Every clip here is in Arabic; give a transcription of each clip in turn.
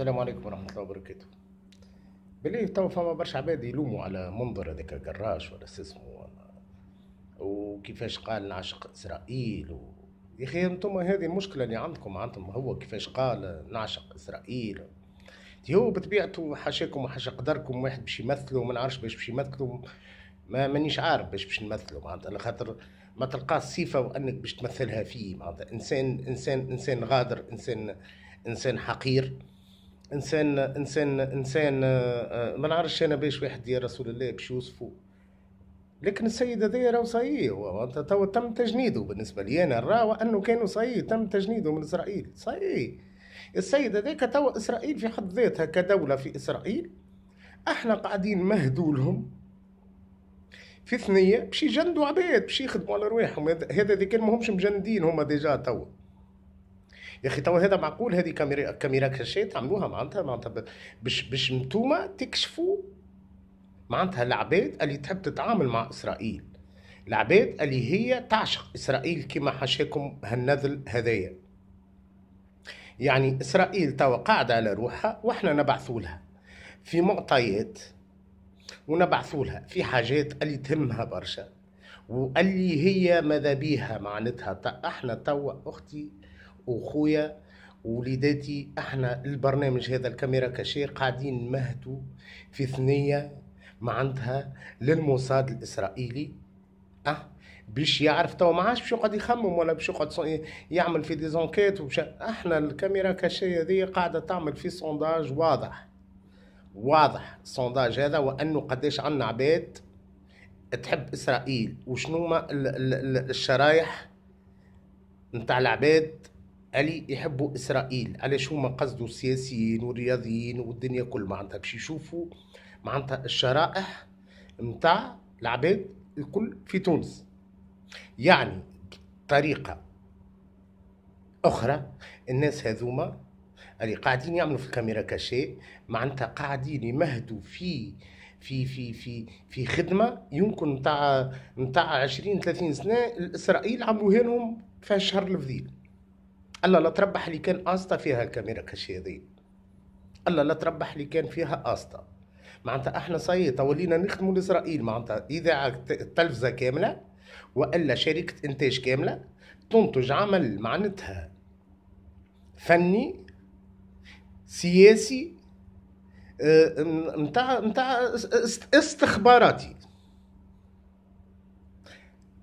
السلام عليكم ورحمة الله وبركاته بلي توا فما برشا عباد يلوموا على منظر هذاك الجراش ولا اسمه ولا وكيفاش قال نعشق إسرائيل و... يا أخي أنتم هذه المشكلة اللي عندكم عندهم هو كيفاش قال نعشق إسرائيل هو بطبيعته حاشاكم وحاشا قدركم واحد باش يمثلو ما نعرفش باش باش يمثلو ما مانيش عارف باش باش نمثلو معناتها على خاطر ما تلقاش صفة وأنك باش تمثلها فيه معناتها إنسان إنسان إنسان غادر إنسان إنسان حقير انسان انسان انسان آه، ما نعرفش انا باش واحد يا رسول الله باش يوصفه لكن السيد هذايا راهو صحيح توا تم تجنيده بالنسبه لي انا راهو انه كانوا صحيح تم تجنيده من اسرائيل صحيح السيد هذاك توا اسرائيل في حد ذاتها كدوله في اسرائيل احنا قاعدين مهدولهم في ثنيه باش يجندوا عباد باش يخدموا على رواحهم هذا هذا كان ماهمش مجندين هما ديجا توا يا اخي توا هذا معقول هذه كاميرا كاميرا كاشي تعملوها معناتها معناتها باش باش نتوما تكشفوا معناتها العباد اللي تحب تتعامل مع اسرائيل العباد اللي هي تعشق اسرائيل كما حاشاكم هالنذل هذايا يعني اسرائيل توا قاعده على روحها واحنا نبعثوا لها في معطيات ونبعثوا لها في حاجات اللي تهمها برشا واللي هي ماذا بيها معناتها احنا توا اختي وخويا ووليداتي احنا البرنامج هذا الكاميرا كاشير قاعدين نمهدوا في ثنيه معناتها للموساد الاسرائيلي اه باش يعرف تو ما عادش باش يقعد يخمم ولا باش يقعد يعمل في ديزونكيت وبش... احنا الكاميرا كاشي هذه قاعده تعمل في سونداج واضح واضح السونداج هذا وانه قداش عندنا عباد تحب اسرائيل وشنو ما الشرايح نتاع العباد اللي يحبوا اسرائيل علاش هما قصدوا السياسيين والرياضيين والدنيا كل معناتها باش يشوفوا معناتها الشرائح نتاع العباد الكل في تونس يعني طريقة أخرى الناس هذوما اللي قاعدين يعملوا في الكاميرا كاشي معناتها قاعدين يمهدوا في في في في في خدمه يمكن نتاع نتاع 20 30 سنه الاسرائيل عملوها لهم في الشهر الفضيل الله لا تربح لي كان قاسطه فيها الكاميرا كشي هذي الله لا تربح لي كان فيها قاسطه معناتها احنا صاي ولينا نخدموا لاسرائيل معناتها اذاعه تلفزه كامله والا شركه انتاج كامله تنتج عمل معناتها فني سياسي آه، متاع متاع استخباراتي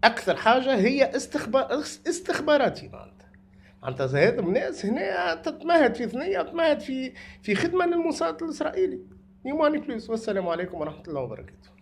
اكثر حاجه هي استخبار استخباراتي معناتها معناتها هذا الناس هنا تتمهد في ثنيه تتمهد في في خدمه للموساد الاسرائيلي ني بلوس والسلام عليكم ورحمه الله وبركاته